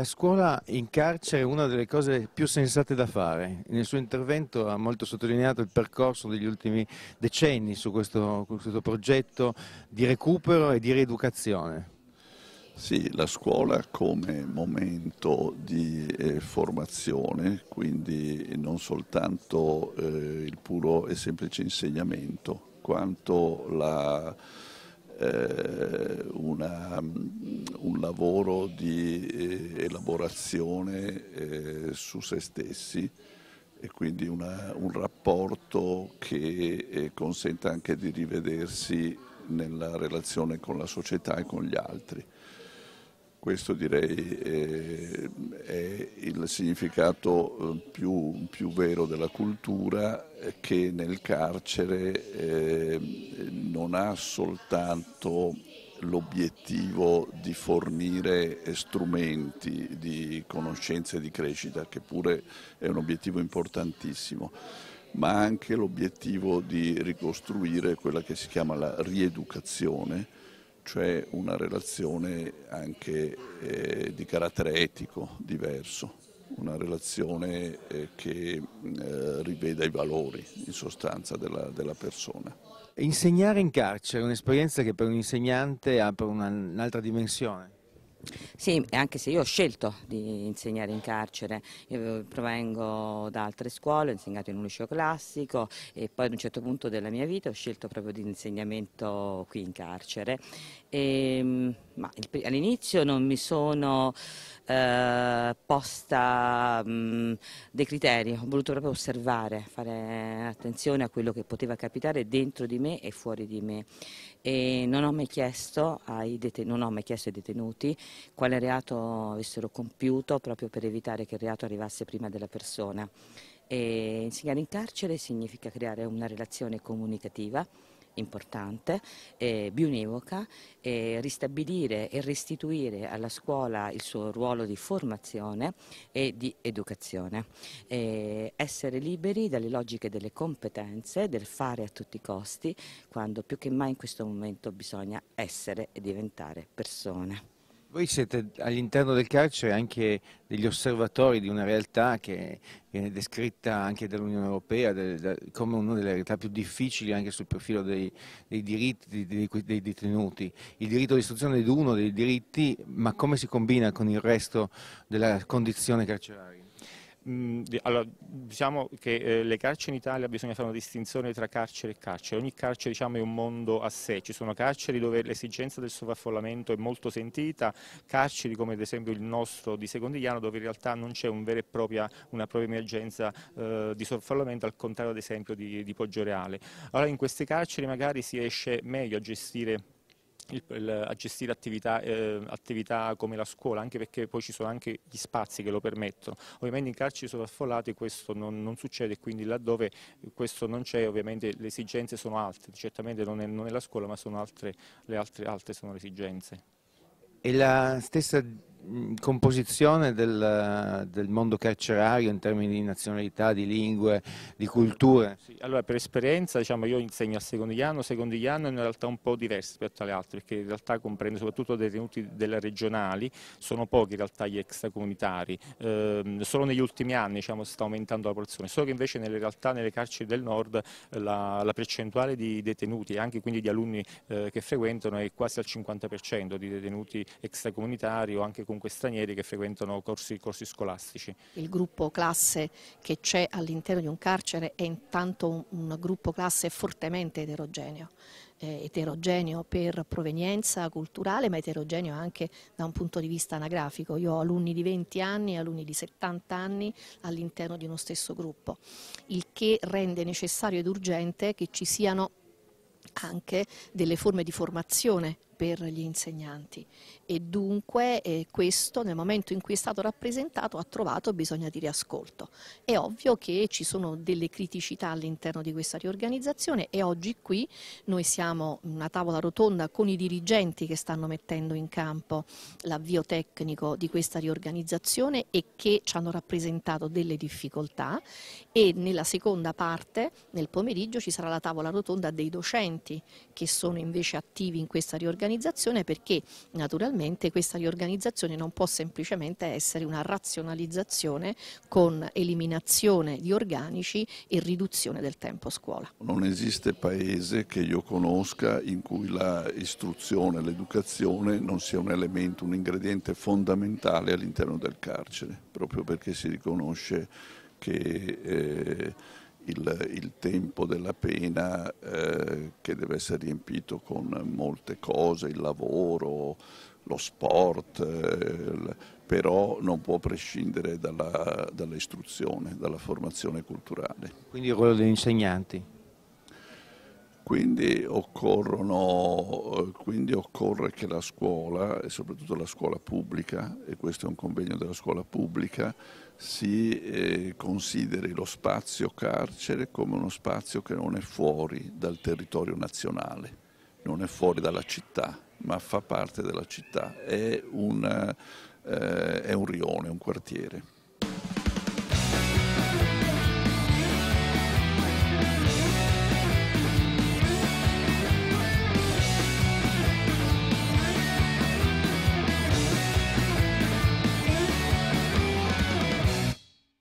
La scuola in carcere è una delle cose più sensate da fare. Nel suo intervento ha molto sottolineato il percorso degli ultimi decenni su questo, questo progetto di recupero e di rieducazione. Sì, la scuola come momento di eh, formazione, quindi non soltanto eh, il puro e semplice insegnamento, quanto la eh, una, mm, un lavoro di eh, elaborazione eh, su se stessi e quindi una, un rapporto che eh, consenta anche di rivedersi nella relazione con la società e con gli altri. Questo direi eh, il significato eh, più, più vero della cultura che nel carcere eh, non ha soltanto l'obiettivo di fornire strumenti di conoscenza e di crescita, che pure è un obiettivo importantissimo, ma anche l'obiettivo di ricostruire quella che si chiama la rieducazione, cioè una relazione anche eh, di carattere etico diverso una relazione eh, che eh, riveda i valori in sostanza della, della persona. Insegnare in carcere è un'esperienza che per un insegnante apre un'altra dimensione? Sì, anche se io ho scelto di insegnare in carcere, io eh, provengo da altre scuole, ho insegnato in un liceo classico e poi ad un certo punto della mia vita ho scelto proprio l'insegnamento qui in carcere. Ehm, all'inizio non mi sono eh, posta mh, dei criteri, ho voluto proprio osservare, fare attenzione a quello che poteva capitare dentro di me e fuori di me. E non ho mai ai, deten ho mai chiesto ai detenuti quale reato avessero compiuto proprio per evitare che il reato arrivasse prima della persona. E insegnare in carcere significa creare una relazione comunicativa importante, eh, bionivoca, eh, ristabilire e restituire alla scuola il suo ruolo di formazione e di educazione, eh, essere liberi dalle logiche delle competenze, del fare a tutti i costi, quando più che mai in questo momento bisogna essere e diventare persone. Voi siete all'interno del carcere anche degli osservatori di una realtà che viene descritta anche dall'Unione Europea come una delle realtà più difficili anche sul profilo dei, dei diritti dei, detenuti. Il diritto all'istruzione è uno dei diritti, ma come si combina con il resto della condizione carceraria? allora, diciamo che eh, le carceri in Italia bisogna fare una distinzione tra carcere e carcere. Ogni carcere diciamo, è un mondo a sé. Ci sono carceri dove l'esigenza del sovraffollamento è molto sentita, carceri come ad esempio il nostro di Secondigliano dove in realtà non c'è un una propria emergenza eh, di sovraffollamento, al contrario ad esempio di, di Poggioreale. Allora in queste carceri magari si riesce meglio a gestire il, il, a gestire attività, eh, attività, come la scuola, anche perché poi ci sono anche gli spazi che lo permettono. Ovviamente in carceri sovraffollate questo non, non succede, quindi laddove questo non c'è ovviamente le esigenze sono altre, certamente non è, non è la scuola ma sono altre, le altre, altre sono le esigenze. E la stessa composizione del, eh, del, mondo carcerario in termini di nazionalità, di lingue, di culture? Sì, allora per esperienza diciamo, io insegno a secondigliano, secondigliano è una realtà un po' diversa rispetto alle altre perché in realtà comprende soprattutto detenuti delle regionali, sono pochi in realtà gli extracomunitari, eh, solo negli ultimi anni diciamo, sta aumentando la porzione, solo che invece nelle realtà nelle carceri del nord la, la percentuale di detenuti e anche quindi di alunni eh, che frequentano è quasi al 50% di detenuti extracomunitari o anche comunque stranieri che frequentano corsi, corsi scolastici. Il gruppo classe che c'è all'interno di un carcere è intanto un, un gruppo classe fortemente eterogeneo eterogeneo per provenienza culturale ma eterogeneo anche da un punto di vista anagrafico. Io ho alunni di 20 anni e alunni di 70 anni all'interno di uno stesso gruppo, il che rende necessario ed urgente che ci siano anche delle forme di formazione per gli insegnanti e dunque eh, questo nel momento in cui è stato rappresentato ha trovato bisogno di riascolto. È ovvio che ci sono delle criticità all'interno di questa riorganizzazione e oggi qui noi siamo una tavola rotonda con i dirigenti che stanno mettendo in campo l'avvio tecnico di questa riorganizzazione e che ci hanno rappresentato delle difficoltà e nella seconda parte nel pomeriggio ci sarà la tavola rotonda dei docenti che sono invece attivi in questa riorganizzazione riorganizzazione perché naturalmente questa riorganizzazione non può semplicemente essere una razionalizzazione con eliminazione di organici e riduzione del tempo scuola. Non esiste paese che io conosca in cui l'istruzione, l'educazione non sia un elemento, un ingrediente fondamentale all'interno del carcere, proprio perché si riconosce che... Eh, il, il tempo della pena eh, che deve essere riempito con molte cose, il lavoro, lo sport, eh, però non può prescindere dall'istruzione, dalla, dall dalla formazione culturale. Quindi il ruolo degli insegnanti? Quindi, quindi, occorre che la scuola, e soprattutto la scuola pubblica, e questo è un convegno della scuola pubblica, si eh, consideri lo spazio carcere come uno spazio che non è fuori dal territorio nazionale, non è fuori dalla città, ma fa parte della città, è, una, eh, è un rione, un quartiere.